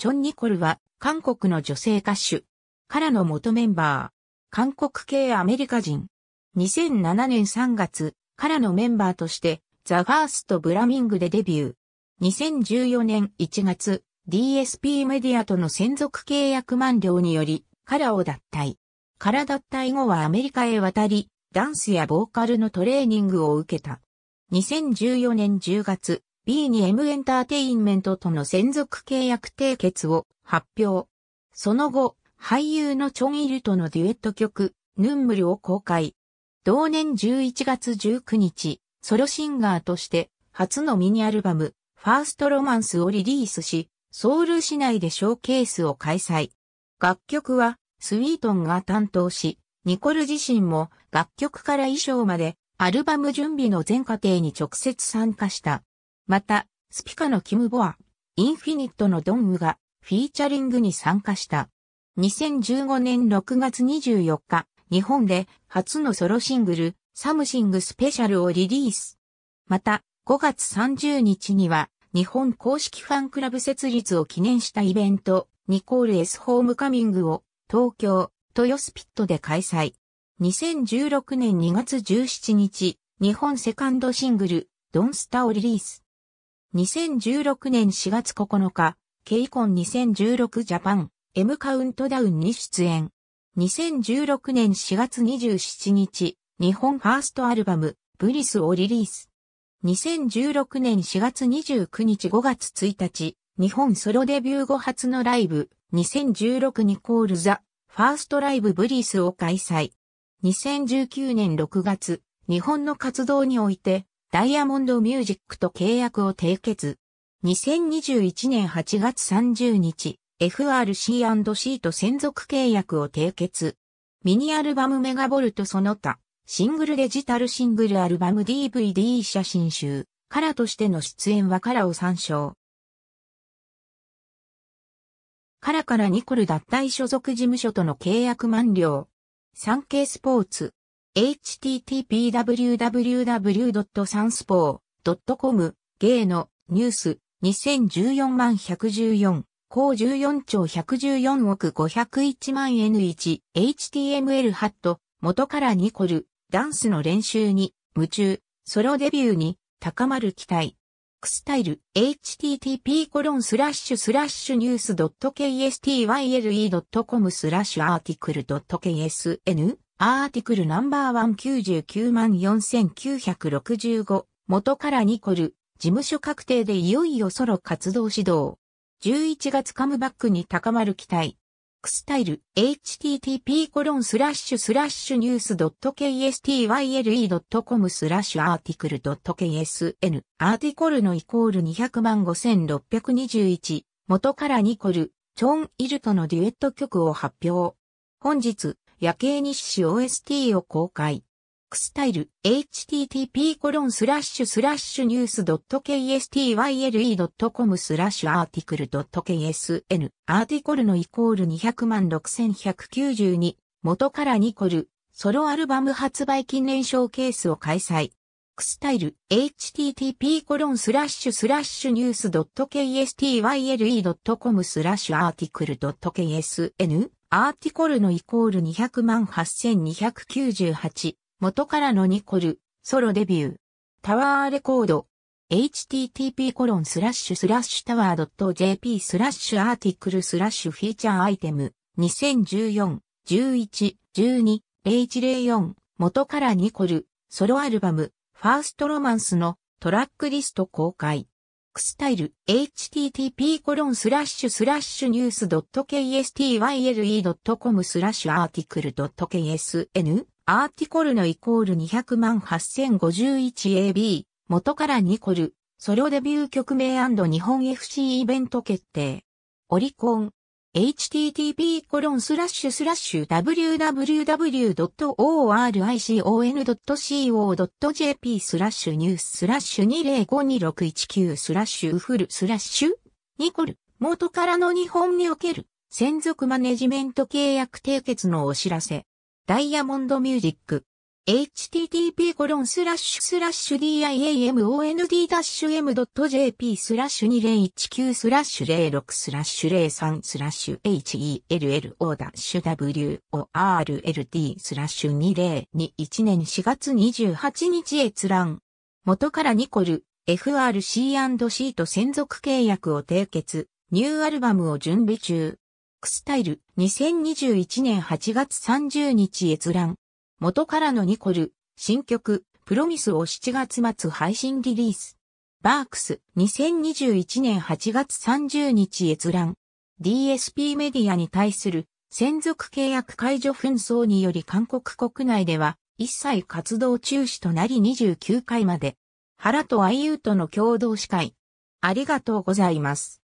チョン・ニコルは、韓国の女性歌手。からの元メンバー。韓国系アメリカ人。2007年3月、からのメンバーとして、ザ・ファースト・ブラミングでデビュー。2014年1月、DSP メディアとの専属契約満了により、からを脱退。から脱退後はアメリカへ渡り、ダンスやボーカルのトレーニングを受けた。2014年10月、B に M エンターテインメントとの専属契約締結を発表。その後、俳優のチョン・イルとのデュエット曲、ヌンムルを公開。同年11月19日、ソロシンガーとして初のミニアルバム、ファーストロマンスをリリースし、ソウル市内でショーケースを開催。楽曲はスウィートンが担当し、ニコル自身も楽曲から衣装までアルバム準備の全過程に直接参加した。また、スピカのキム・ボア、インフィニットのドンムがフィーチャリングに参加した。2015年6月24日、日本で初のソロシングル、サムシングスペシャルをリリース。また、5月30日には、日本公式ファンクラブ設立を記念したイベント、ニコールエス・ホームカミングを東京、豊スピットで開催。2016年2月17日、日本セカンドシングル、ドンスタをリリース。2016年4月9日、ケイコン2016ジャパン、M カウントダウンに出演。2016年4月27日、日本ファーストアルバム、ブリスをリリース。2016年4月29日5月1日、日本ソロデビュー後初のライブ、2016ニコールザ、ファーストライブブリスを開催。2019年6月、日本の活動において、ダイヤモンドミュージックと契約を締結。2021年8月30日、FRC&C と専属契約を締結。ミニアルバムメガボルトその他、シングルデジタルシングルアルバム DVD 写真集、カラとしての出演はカラを参照。カラからニコル脱退所属事務所との契約満了。ケイスポーツ。http://www.sanspo.com 芸のニュース2014万114高14兆114億501万 N1 HTML ハット元からニコルダンスの練習に夢中ソロデビューに高まる期待クスタイル http コロンスラッシュスラッシュニュース .kstyle.com スラッシュアーティクル .ksn アーティクルナンバーワン99万4965元からニコル事務所確定でいよいよソロ活動指導11月カムバックに高まる期待クスタイル http コロンスラッシュスラッシュニュース .kstyle.com スラッシュアーティクル .ksn アーティコルのイコール200万5621元からニコルチョン・イルとのデュエット曲を発表本日夜景日誌 OST を公開。クスタイル http コロンスラッシュスラッシュニュース .kstyle.com スラッシュアーティクル .ksn アーティコルのイコール200万6192元からニコルソロアルバム発売記念ショーケースを開催。クスタイル http コロンスラッシュスラッシュニュース .kstyle.com スラッシュアーティクル .ksn アーティコルのイコール200万8298元からのニコルソロデビュータワーレコード http コロンスラッシュスラッシュタワー .jp スラッシュアーティクルスラッシュフィーチャーアイテム2014 11 12 0104元からニコルソロアルバムファーストロマンスのトラックリスト公開スタイル http コロンスラッシュスラッシュニュース .kstyle.com スラッシュアーティクル .ksn アーティコルのイコール200万 8051ab 元からニコルソロデビュー曲名日本 FC イベント決定オリコン http://www.oricon.co.jp スラッシュニューススラッシュ205261スラッシュウフルスラッシュニコル元からの日本における専属マネジメント契約締結のお知らせダイヤモンドミュージック http diamond-m.jp スラッシュ2019スラッシュ06スラッシュ03スラッシュ hello-world スラッシュ2021年4月28日閲覧。元からニコル、FRC&C と専属契約を締結、ニューアルバムを準備中。クスタイル2021年8月30日閲覧。元からのニコル、新曲、プロミスを7月末配信リリース。バークス、2021年8月30日閲覧。DSP メディアに対する専属契約解除紛争により韓国国内では一切活動中止となり29回まで。原と IU との共同司会。ありがとうございます。